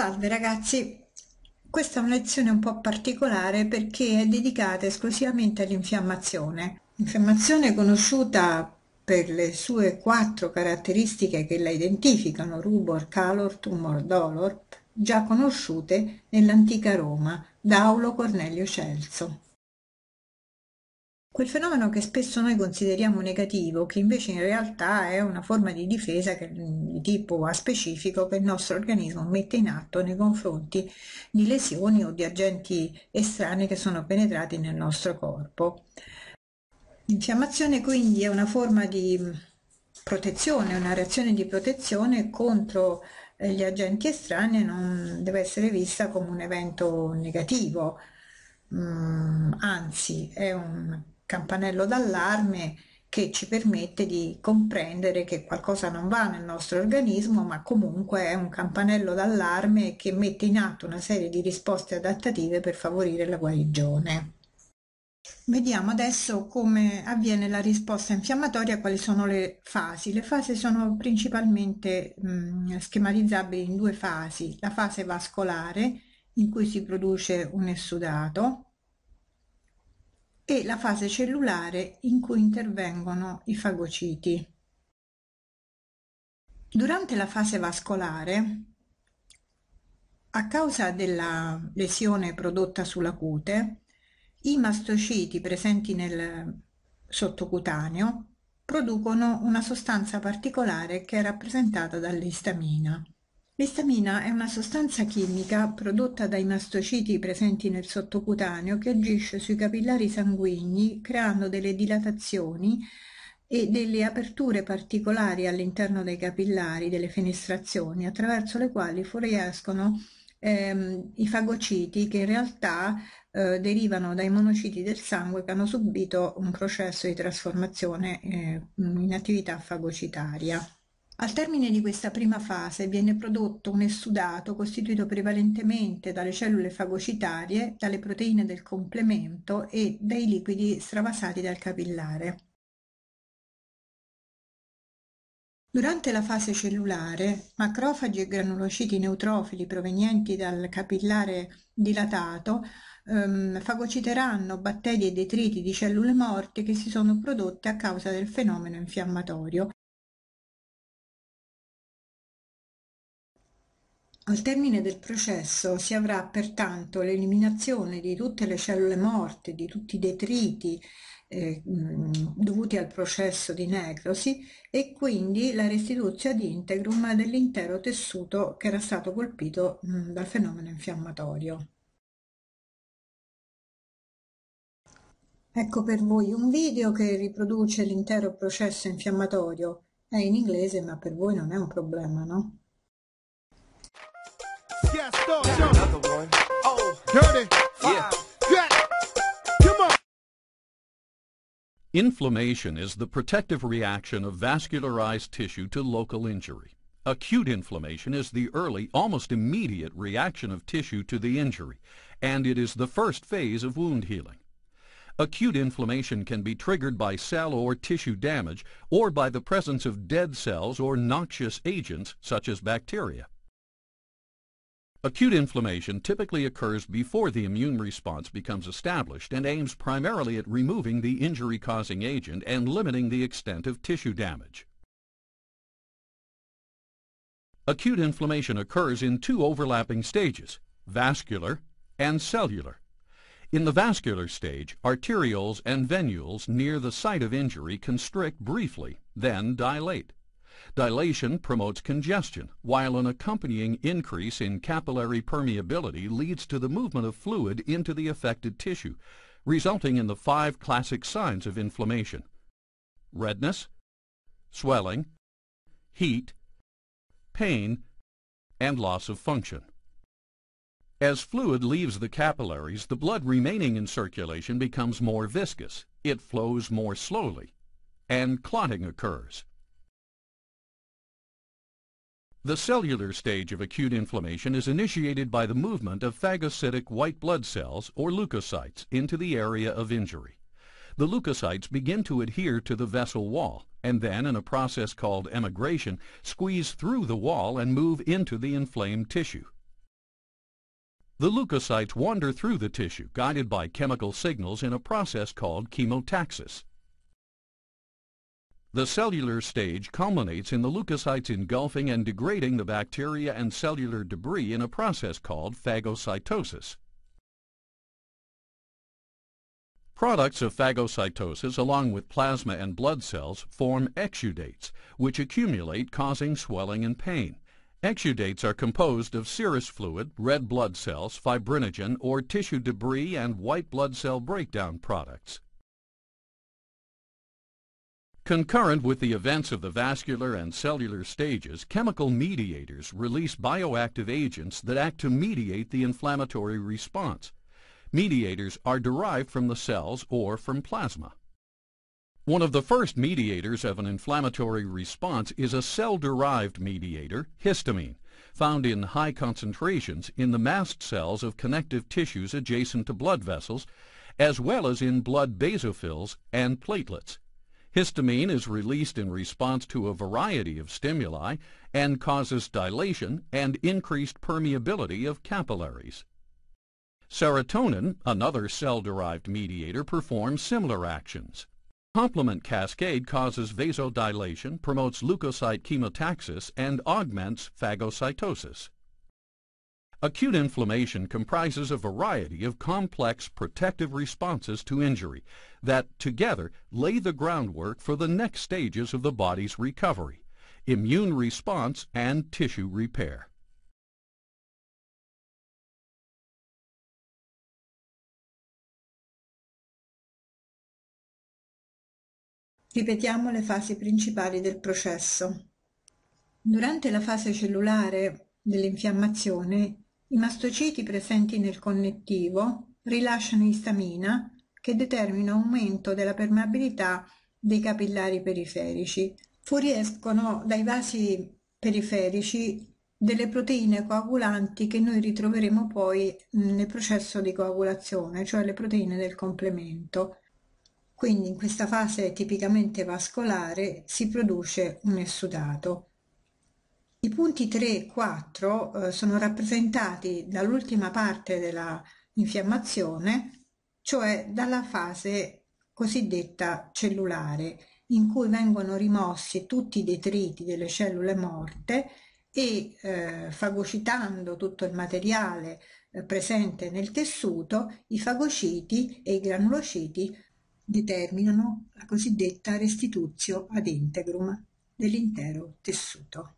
Salve ragazzi, questa è una lezione un po' particolare perché è dedicata esclusivamente all'infiammazione. Infiammazione conosciuta per le sue quattro caratteristiche che la identificano, rubor, calor, tumor, dolor, già conosciute nell'antica Roma da Aulo Cornelio Celso. Quel fenomeno che spesso noi consideriamo negativo, che invece in realtà è una forma di difesa che, di tipo aspecifico che il nostro organismo mette in atto nei confronti di lesioni o di agenti estranei che sono penetrati nel nostro corpo. L'infiammazione quindi è una forma di protezione, una reazione di protezione contro eh, gli agenti estranei, non deve essere vista come un evento negativo, Mm, anzi è un campanello d'allarme che ci permette di comprendere che qualcosa non va nel nostro organismo, ma comunque è un campanello d'allarme che mette in atto una serie di risposte adattative per favorire la guarigione. Vediamo adesso come avviene la risposta infiammatoria, quali sono le fasi. Le fasi sono principalmente mh, mm, schematizzabili in due fasi, la fase vascolare in cui si produce un essudato e la fase cellulare in cui intervengono i fagociti. Durante la fase vascolare, a causa della lesione prodotta sulla cute, i mastociti presenti nel sottocutaneo producono una sostanza particolare che è rappresentata dall'istamina. L'istamina è una sostanza chimica prodotta dai mastociti presenti nel sottocutaneo che agisce sui capillari sanguigni creando delle dilatazioni e delle aperture particolari all'interno dei capillari, delle fenestrazioni, attraverso le quali fuoriescono ehm, i fagociti che in realtà eh, derivano dai monociti del sangue che hanno subito un processo di trasformazione eh, in attività fagocitaria. Al termine di questa prima fase viene prodotto un essudato costituito prevalentemente dalle cellule fagocitarie, dalle proteine del complemento e dai liquidi stravasati dal capillare. Durante la fase cellulare, macrofagi e granulociti neutrofili provenienti dal capillare dilatato ehm, fagociteranno batteri e detriti di cellule morte che si sono prodotte a causa del fenomeno infiammatorio Al termine del processo si avrà pertanto l'eliminazione di tutte le cellule morte, di tutti i detriti eh, dovuti al processo di necrosi e quindi la restituzione ad integrum dell'intero tessuto che era stato colpito mh, dal fenomeno infiammatorio. Ecco per voi un video che riproduce l'intero processo infiammatorio. È in inglese ma per voi non è un problema, no? Oh, inflammation is the protective reaction of vascularized tissue to local injury. Acute inflammation is the early, almost immediate reaction of tissue to the injury, and it is the first phase of wound healing. Acute inflammation can be triggered by cell or tissue damage or by the presence of dead cells or noxious agents such as bacteria. Acute inflammation typically occurs before the immune response becomes established and aims primarily at removing the injury-causing agent and limiting the extent of tissue damage. Acute inflammation occurs in two overlapping stages, vascular and cellular. In the vascular stage, arterioles and venules near the site of injury constrict briefly, then dilate. Dilation promotes congestion, while an accompanying increase in capillary permeability leads to the movement of fluid into the affected tissue, resulting in the five classic signs of inflammation. Redness, swelling, heat, pain, and loss of function. As fluid leaves the capillaries, the blood remaining in circulation becomes more viscous. It flows more slowly, and clotting occurs. The cellular stage of acute inflammation is initiated by the movement of phagocytic white blood cells, or leukocytes, into the area of injury. The leukocytes begin to adhere to the vessel wall, and then, in a process called emigration, squeeze through the wall and move into the inflamed tissue. The leukocytes wander through the tissue, guided by chemical signals in a process called chemotaxis. The cellular stage culminates in the leukocytes engulfing and degrading the bacteria and cellular debris in a process called phagocytosis. Products of phagocytosis along with plasma and blood cells form exudates, which accumulate causing swelling and pain. Exudates are composed of serous fluid, red blood cells, fibrinogen, or tissue debris and white blood cell breakdown products. Concurrent with the events of the vascular and cellular stages, chemical mediators release bioactive agents that act to mediate the inflammatory response. Mediators are derived from the cells or from plasma. One of the first mediators of an inflammatory response is a cell-derived mediator, histamine, found in high concentrations in the mast cells of connective tissues adjacent to blood vessels, as well as in blood basophils and platelets. Histamine is released in response to a variety of stimuli and causes dilation and increased permeability of capillaries. Serotonin, another cell-derived mediator, performs similar actions. Complement cascade causes vasodilation, promotes leukocyte chemotaxis, and augments phagocytosis. Acute inflammation comprises a variety of complex protective responses to injury that together lay the groundwork for the next stages of the body's recovery, immune response and tissue repair. Ripetiamo le fasi principali del processo. Durante la fase cellulare dell'infiammazione I mastociti presenti nel connettivo rilasciano istamina che determina aumento della permeabilità dei capillari periferici. Fuoriescono dai vasi periferici delle proteine coagulanti che noi ritroveremo poi nel processo di coagulazione, cioè le proteine del complemento. Quindi in questa fase tipicamente vascolare si produce un essudato. I punti 3 e 4 eh, sono rappresentati dall'ultima parte della infiammazione, cioè dalla fase cosiddetta cellulare, in cui vengono rimossi tutti i detriti delle cellule morte e eh, fagocitando tutto il materiale eh, presente nel tessuto, i fagociti e i granulociti determinano la cosiddetta restituzio ad integrum dell'intero tessuto.